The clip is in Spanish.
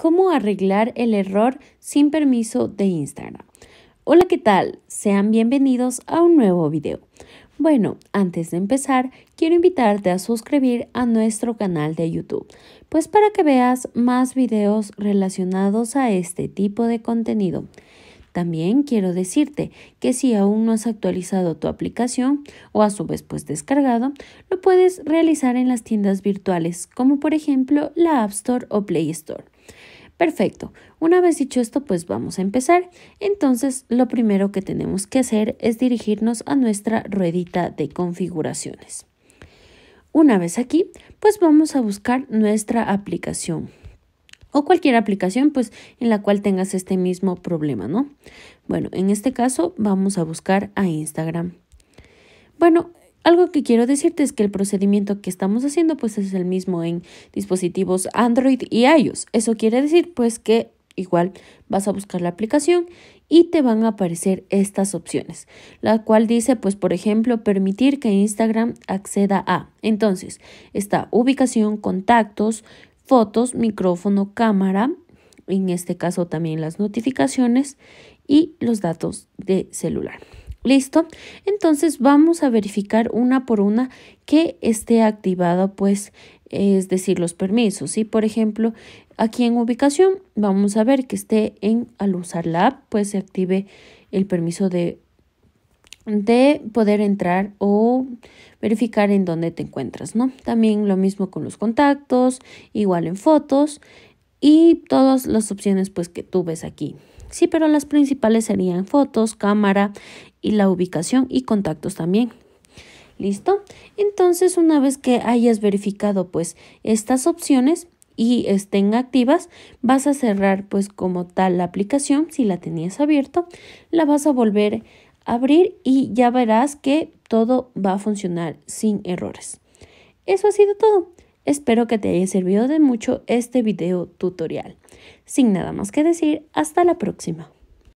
cómo arreglar el error sin permiso de Instagram. Hola, ¿qué tal? Sean bienvenidos a un nuevo video. Bueno, antes de empezar, quiero invitarte a suscribir a nuestro canal de YouTube, pues para que veas más videos relacionados a este tipo de contenido. También quiero decirte que si aún no has actualizado tu aplicación o a su vez pues descargado, lo puedes realizar en las tiendas virtuales como por ejemplo la App Store o Play Store. Perfecto, una vez dicho esto pues vamos a empezar. Entonces lo primero que tenemos que hacer es dirigirnos a nuestra ruedita de configuraciones. Una vez aquí pues vamos a buscar nuestra aplicación o cualquier aplicación pues en la cual tengas este mismo problema, ¿no? Bueno, en este caso vamos a buscar a Instagram. Bueno, algo que quiero decirte es que el procedimiento que estamos haciendo pues es el mismo en dispositivos Android y iOS. Eso quiere decir pues que igual vas a buscar la aplicación y te van a aparecer estas opciones, la cual dice, pues por ejemplo, permitir que Instagram acceda a. Entonces, está ubicación, contactos, fotos, micrófono, cámara, en este caso también las notificaciones y los datos de celular. Listo, entonces vamos a verificar una por una que esté activado, pues, es decir, los permisos. Y Por ejemplo, aquí en ubicación vamos a ver que esté en al usar la app, pues se active el permiso de de poder entrar o verificar en dónde te encuentras, ¿no? También lo mismo con los contactos, igual en fotos y todas las opciones pues que tú ves aquí. Sí, pero las principales serían fotos, cámara y la ubicación y contactos también. ¿Listo? Entonces, una vez que hayas verificado pues estas opciones y estén activas, vas a cerrar pues como tal la aplicación, si la tenías abierto, la vas a volver abrir y ya verás que todo va a funcionar sin errores. Eso ha sido todo. Espero que te haya servido de mucho este video tutorial. Sin nada más que decir, hasta la próxima.